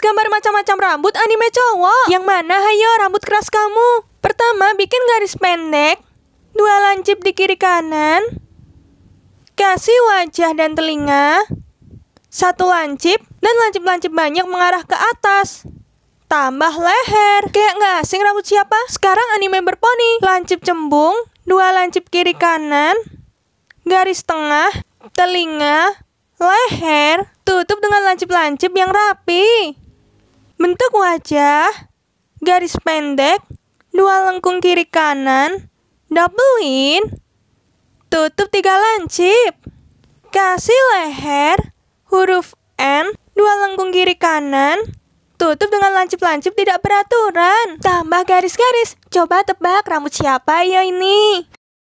gambar macam-macam rambut anime cowok. Yang mana, hayo, rambut keras kamu. Pertama, bikin garis pendek. Dua lancip di kiri kanan. Kasih wajah dan telinga. Satu lancip, dan lancip-lancip banyak mengarah ke atas. Tambah leher. Kayak nggak asing rambut siapa? Sekarang anime berponi. Lancip cembung, dua lancip kiri kanan, garis tengah, telinga, leher, tutup dengan lancip-lancip yang rapi. Bentuk wajah garis pendek, dua lengkung kiri kanan, double in tutup tiga lancip. Kasih leher, huruf N, dua lengkung kiri kanan, tutup dengan lancip-lancip tidak beraturan. Tambah garis-garis, coba tebak rambut siapa ya ini?